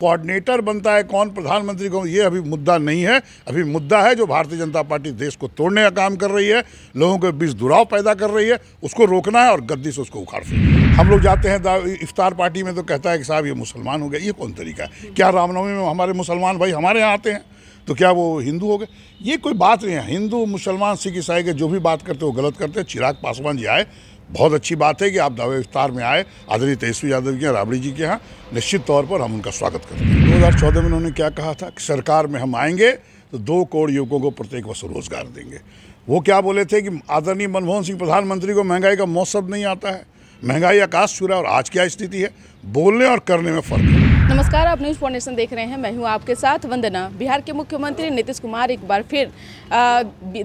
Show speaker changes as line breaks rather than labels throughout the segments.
Coordinator बनता है कौन प्रधानमंत्री कौन ये अभी मुद्दा नहीं है अभी मुद्दा है जो भारतीय जनता पार्टी देश को तोड़ने का काम कर रही है लोगों के बीच दुराव पैदा कर रही है उसको रोकना है और गद्दी से उसको उखाड़ सकते हम लोग जाते हैं इफ्तार पार्टी में तो कहता है कि साहब ये मुसलमान हो गया ये कौन तरीका है क्या रामनवमी में हमारे मुसलमान भाई हमारे यहाँ आते हैं तो क्या वो हिंदू हो गए ये कोई बात नहीं है हिंदू मुसलमान सिख ईसाई के जो भी बात करते हो गलत करते हैं चिराग पासवान जी आए बहुत अच्छी बात है कि आप दावे विस्तार में आए आदरणीय तेजस्वी यादव के राबड़ी जी के यहाँ निश्चित तौर पर हम उनका स्वागत करेंगे चौदह में उन्होंने क्या कहा था कि सरकार में हम आएंगे तो दो करोड़ युवकों को प्रत्येक वर्ष रोजगार देंगे वो क्या बोले थे कि आदरणीय मनमोहन सिंह प्रधानमंत्री को महंगाई का मौसम नहीं आता है महंगाई आकाश छू है और आज क्या स्थिति है बोलने और करने में फ़र्क है
नमस्कार आप न्यूज़ फाउंडेशन देख रहे हैं मैं हूं आपके साथ वंदना बिहार के मुख्यमंत्री नीतीश कुमार एक बार फिर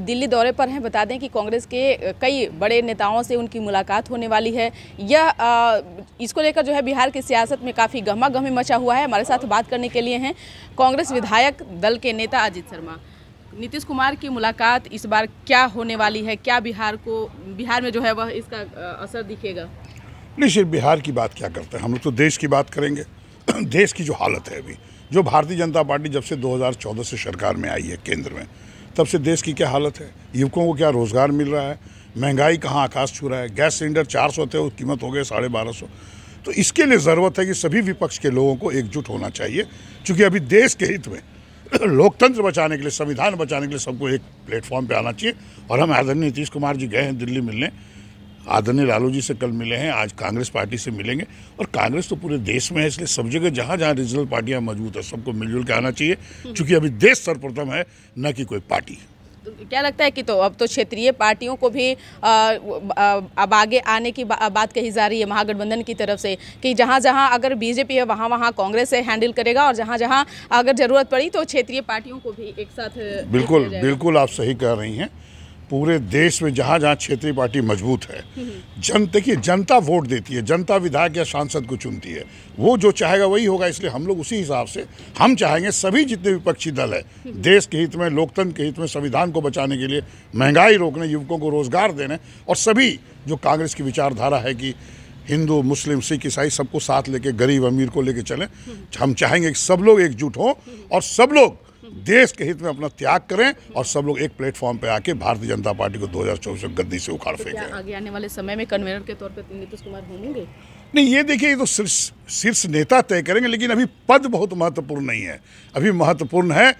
दिल्ली दौरे पर हैं बता दें कि कांग्रेस के कई बड़े नेताओं से उनकी मुलाकात होने वाली है यह इसको लेकर जो है बिहार की सियासत में काफ़ी गहमा गहमी मचा हुआ है हमारे साथ बात करने के लिए हैं कांग्रेस विधायक दल के नेता अजित शर्मा नीतीश कुमार की मुलाकात इस बार क्या होने वाली है क्या बिहार को बिहार में जो है वह इसका असर दिखेगा
नहीं सिर्फ बिहार की बात क्या करते हैं हम लोग तो देश की बात करेंगे देश की जो हालत है अभी जो भारतीय जनता पार्टी जब से 2014 से सरकार में आई है केंद्र में तब से देश की क्या हालत है युवकों को क्या रोज़गार मिल रहा है महंगाई कहाँ आकाश छू रहा है गैस सिलेंडर चार सौ थे कीमत हो गई साढ़े बारह सौ तो इसके लिए ज़रूरत है कि सभी विपक्ष के लोगों को एकजुट होना चाहिए क्योंकि अभी देश के हित में लोकतंत्र बचाने के लिए संविधान बचाने के लिए सबको एक प्लेटफॉर्म पर आना चाहिए और हम आदरणीय नीतीश कुमार जी गए हैं दिल्ली मिलने आदरणीय लालू जी से कल मिले हैं आज कांग्रेस पार्टी से मिलेंगे और कांग्रेस तो पूरे देश में है इसलिए सब जगह जहाँ जहाँ रीजनल पार्टियाँ मजबूत है सबको मिलजुल के आना चाहिए क्योंकि अभी देश सर्वप्रथम है न कि कोई पार्टी
तो क्या लगता है कि तो अब तो क्षेत्रीय पार्टियों को भी अब आगे आने की बा, बात कही जा रही है महागठबंधन की तरफ से कि जहाँ जहाँ अगर बीजेपी है वहाँ वहाँ कांग्रेस है हैंडल करेगा और जहाँ जहाँ अगर जरूरत पड़ी तो क्षेत्रीय पार्टियों को भी एक साथ बिल्कुल बिल्कुल
आप सही कह रही हैं पूरे देश में जहाँ जहाँ क्षेत्रीय पार्टी मजबूत है हम्म। जन देखिए जनता वोट देती है जनता विधायक या सांसद को चुनती है वो जो चाहेगा वही होगा इसलिए हम लोग उसी हिसाब से हम चाहेंगे सभी जितने विपक्षी दल है हम्म। देश के हित में लोकतंत्र के हित में संविधान को बचाने के लिए महंगाई रोकने युवकों को रोजगार देने और सभी जो कांग्रेस की विचारधारा है कि हिंदू मुस्लिम सिख ईसाई सबको साथ लेके गरीब अमीर को लेके चलें हम्म। हम चाहेंगे कि सब लोग एकजुट हों और सब लोग देश के हित में अपना त्याग करें और सब लोग एक प्लेटफॉर्म पे आके भारतीय जनता पार्टी को 2024 में गद्दी से उखाड़ तो फेंकें
आगे आने वाले समय में कन्वेनर के तौर पर नीतीश कुमार होंगे
नहीं ये देखिए ये तो शीर्ष शीर्ष नेता तय करेंगे लेकिन अभी पद बहुत महत्वपूर्ण नहीं है अभी महत्वपूर्ण है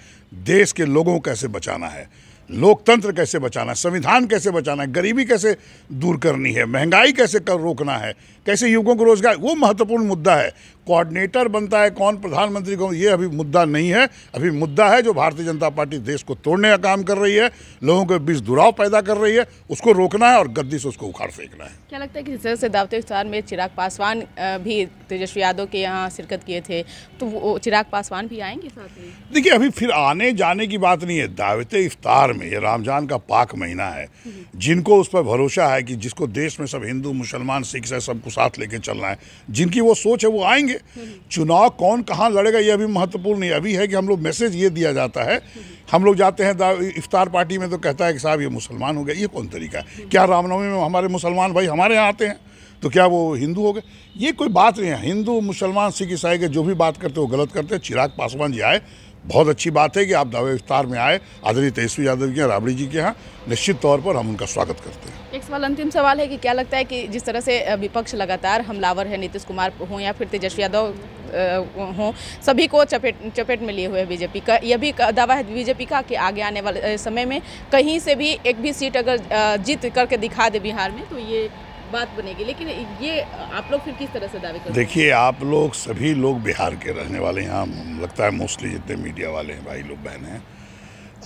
देश के लोगों को कैसे बचाना है लोकतंत्र कैसे बचाना है संविधान कैसे बचाना है गरीबी कैसे दूर करनी है महंगाई कैसे कर रोकना है कैसे युवकों को रोजगार वो महत्वपूर्ण मुद्दा है कोऑर्डिनेटर बनता है कौन प्रधानमंत्री कौन ये अभी मुद्दा नहीं है अभी मुद्दा है जो भारतीय जनता पार्टी देश को तोड़ने का काम कर रही है लोगों के बीच दुराव पैदा कर रही है उसको रोकना है और गद्दी से उसको उखाड़ फेंकना है
क्या लगता है कि जिस तरह से दावते इफ्तार में चिराग पासवान भी तेजस्वी यादव के यहाँ शिरकत किए थे तो वो चिराग पासवान भी आएंगे साथ में
देखिए अभी फिर आने जाने की बात नहीं है दावत इफ्तार में ये रामजान का पाक महीना है हम्म। जिनको उस पर भरोसा है कि जिसको देश में सब हिंदू मुसलमान सिख है सबको साथ लेके चलना है जिनकी वो सोच है वो आएंगे करेंगे चुनाव कौन कहाँ लड़ेगा ये अभी महत्वपूर्ण नहीं अभी है कि हम लोग मैसेज ये दिया जाता है हम लोग जाते हैं इफ्तार पार्टी में तो कहता है कि साहब ये मुसलमान हो गया ये कौन तरीका है क्या रामनवमी में हमारे मुसलमान भाई हमारे यहाँ आते हैं तो क्या वो हिंदू हो गए ये कोई बात नहीं है हिंदू मुसलमान सिख ईसाई के जो भी बात करते हो गलत करते हैं चिराग पासवान जी आए बहुत अच्छी बात है कि आप दावे इफ्तार में आए आदरणीय तेजस्वी यादव जी राबड़ी जी के यहाँ निश्चित तौर पर हम उनका स्वागत करते हैं
नेक्स्ट सवाल अंतिम सवाल है कि क्या लगता है कि जिस तरह से विपक्ष लगातार हमलावर है नीतीश कुमार हों या फिर तेजस्वी यादव हों सभी को चपेट चपेट में लिए हुए बीजेपी का यह भी दावा है बीजेपी का कि आगे आने वाले समय में कहीं से भी एक भी सीट अगर जीत करके दिखा दे बिहार में तो ये बात बनेगी लेकिन ये आप लोग फिर किस तरह से दावे करते देखिए
आप लोग सभी लोग बिहार के रहने वाले यहाँ लगता है मोस्टली जितने मीडिया वाले हैं भाई लोग बहन हैं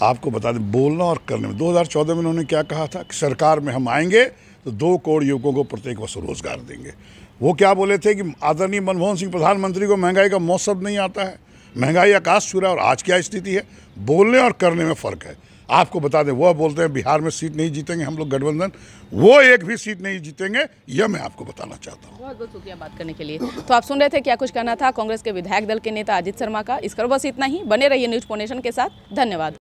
आपको बता दें बोलना और करने में 2014 में उन्होंने क्या कहा था कि सरकार में हम आएंगे तो दो करोड़ युवकों को प्रत्येक वर्ष रोजगार देंगे वो क्या बोले थे कि आदरणीय मनमोहन सिंह प्रधानमंत्री को महंगाई का मौसम नहीं आता है महंगाई आकाश छू रहा है और आज क्या स्थिति है बोलने और करने में फ़र्क है आपको बता दें वह बोलते हैं बिहार में सीट नहीं जीतेंगे हम लोग गठबंधन वो एक भी सीट नहीं जीतेंगे यह मैं आपको बताना
चाहता हूँ बहुत बहुत शुक्रिया बात करने के लिए तो आप सुन रहे थे क्या कुछ कहना था कांग्रेस के विधायक दल के नेता अजित शर्मा का इस बस इतना ही बने रहिए न्यूज फोनेशन के साथ धन्यवाद